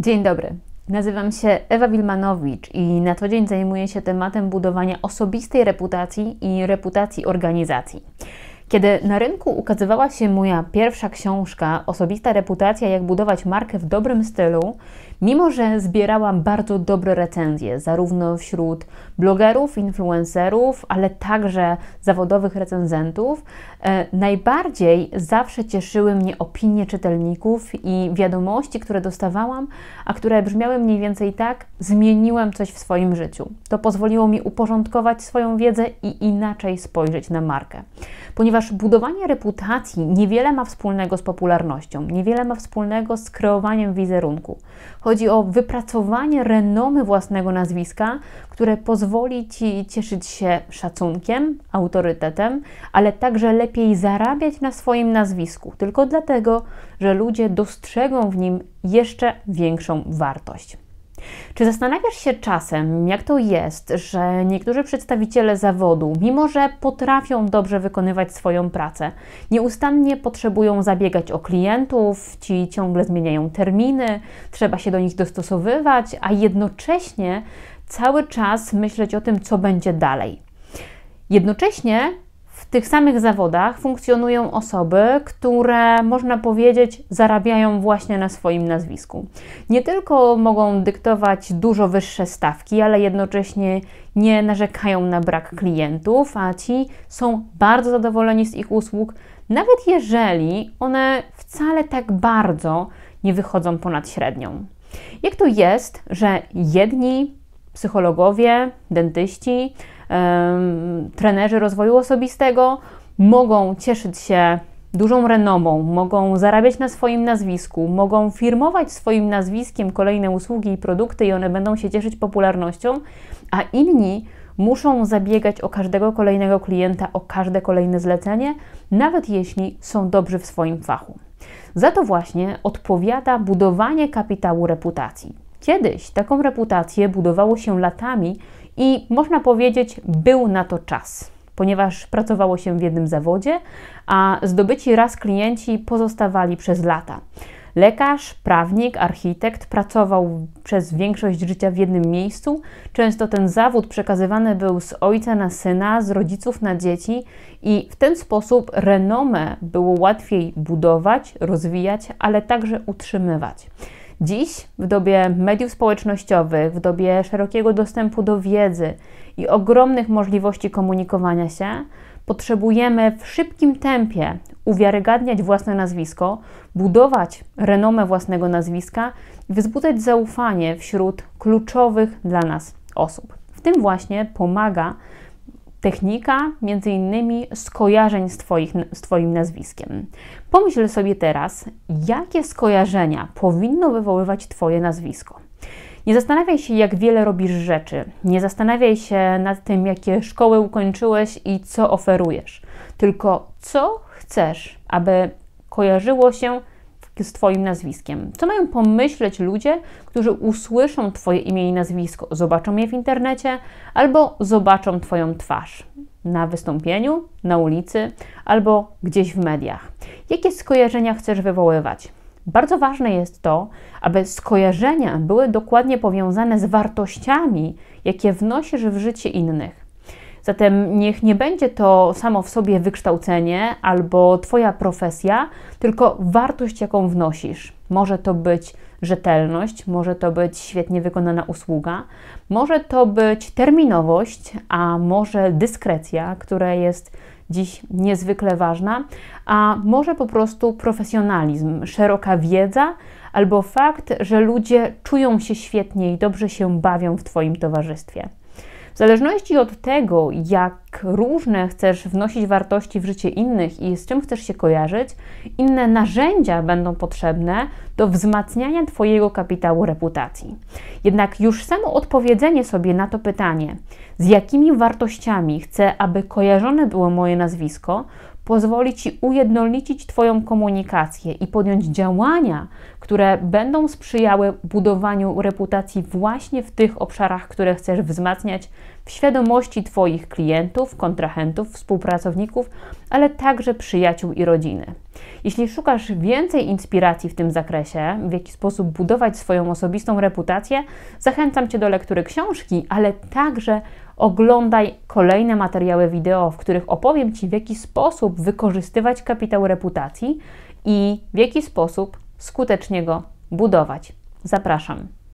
Dzień dobry. Nazywam się Ewa Wilmanowicz i na co dzień zajmuję się tematem budowania osobistej reputacji i reputacji organizacji. Kiedy na rynku ukazywała się moja pierwsza książka, osobista reputacja, jak budować markę w dobrym stylu, mimo że zbierałam bardzo dobre recenzje, zarówno wśród blogerów, influencerów, ale także zawodowych recenzentów, e, najbardziej zawsze cieszyły mnie opinie czytelników i wiadomości, które dostawałam, a które brzmiały mniej więcej tak: zmieniłem coś w swoim życiu. To pozwoliło mi uporządkować swoją wiedzę i inaczej spojrzeć na markę. Ponieważ ponieważ budowanie reputacji niewiele ma wspólnego z popularnością, niewiele ma wspólnego z kreowaniem wizerunku. Chodzi o wypracowanie renomy własnego nazwiska, które pozwoli ci cieszyć się szacunkiem, autorytetem, ale także lepiej zarabiać na swoim nazwisku, tylko dlatego, że ludzie dostrzegą w nim jeszcze większą wartość. Czy zastanawiasz się czasem, jak to jest, że niektórzy przedstawiciele zawodu, mimo że potrafią dobrze wykonywać swoją pracę, nieustannie potrzebują zabiegać o klientów, ci ciągle zmieniają terminy, trzeba się do nich dostosowywać, a jednocześnie cały czas myśleć o tym, co będzie dalej. Jednocześnie w tych samych zawodach funkcjonują osoby, które można powiedzieć zarabiają właśnie na swoim nazwisku. Nie tylko mogą dyktować dużo wyższe stawki, ale jednocześnie nie narzekają na brak klientów, a ci są bardzo zadowoleni z ich usług, nawet jeżeli one wcale tak bardzo nie wychodzą ponad średnią. Jak to jest, że jedni psychologowie, dentyści, trenerzy rozwoju osobistego mogą cieszyć się dużą renomą, mogą zarabiać na swoim nazwisku, mogą firmować swoim nazwiskiem kolejne usługi i produkty i one będą się cieszyć popularnością, a inni muszą zabiegać o każdego kolejnego klienta, o każde kolejne zlecenie, nawet jeśli są dobrzy w swoim fachu. Za to właśnie odpowiada budowanie kapitału reputacji. Kiedyś taką reputację budowało się latami i można powiedzieć, był na to czas, ponieważ pracowało się w jednym zawodzie, a zdobyci raz klienci pozostawali przez lata. Lekarz, prawnik, architekt pracował przez większość życia w jednym miejscu. Często ten zawód przekazywany był z ojca na syna, z rodziców na dzieci, i w ten sposób renomę było łatwiej budować, rozwijać, ale także utrzymywać. Dziś, w dobie mediów społecznościowych, w dobie szerokiego dostępu do wiedzy i ogromnych możliwości komunikowania się, potrzebujemy w szybkim tempie uwiarygadniać własne nazwisko, budować renomę własnego nazwiska i wzbudzać zaufanie wśród kluczowych dla nas osób. W tym właśnie pomaga Technika między innymi skojarzeń z, twoich, z Twoim nazwiskiem. Pomyśl sobie teraz, jakie skojarzenia powinno wywoływać Twoje nazwisko. Nie zastanawiaj się, jak wiele robisz rzeczy. Nie zastanawiaj się nad tym, jakie szkoły ukończyłeś i co oferujesz. Tylko co chcesz, aby kojarzyło się z Twoim nazwiskiem. Co mają pomyśleć ludzie, którzy usłyszą Twoje imię i nazwisko, zobaczą je w internecie albo zobaczą Twoją twarz na wystąpieniu, na ulicy albo gdzieś w mediach? Jakie skojarzenia chcesz wywoływać? Bardzo ważne jest to, aby skojarzenia były dokładnie powiązane z wartościami, jakie wnosisz w życie innych. Zatem niech nie będzie to samo w sobie wykształcenie albo Twoja profesja, tylko wartość, jaką wnosisz. Może to być rzetelność, może to być świetnie wykonana usługa, może to być terminowość, a może dyskrecja, która jest dziś niezwykle ważna, a może po prostu profesjonalizm, szeroka wiedza albo fakt, że ludzie czują się świetnie i dobrze się bawią w Twoim towarzystwie. W zależności od tego, jak różne chcesz wnosić wartości w życie innych i z czym chcesz się kojarzyć, inne narzędzia będą potrzebne do wzmacniania Twojego kapitału reputacji. Jednak już samo odpowiedzenie sobie na to pytanie, z jakimi wartościami chcę, aby kojarzone było moje nazwisko, pozwoli Ci ujednolicić Twoją komunikację i podjąć działania, które będą sprzyjały budowaniu reputacji właśnie w tych obszarach, które chcesz wzmacniać w świadomości Twoich klientów, kontrahentów, współpracowników, ale także przyjaciół i rodziny. Jeśli szukasz więcej inspiracji w tym zakresie, w jaki sposób budować swoją osobistą reputację, zachęcam Cię do lektury książki, ale także oglądaj kolejne materiały wideo, w których opowiem Ci, w jaki sposób wykorzystywać kapitał reputacji i w jaki sposób skutecznie go budować. Zapraszam.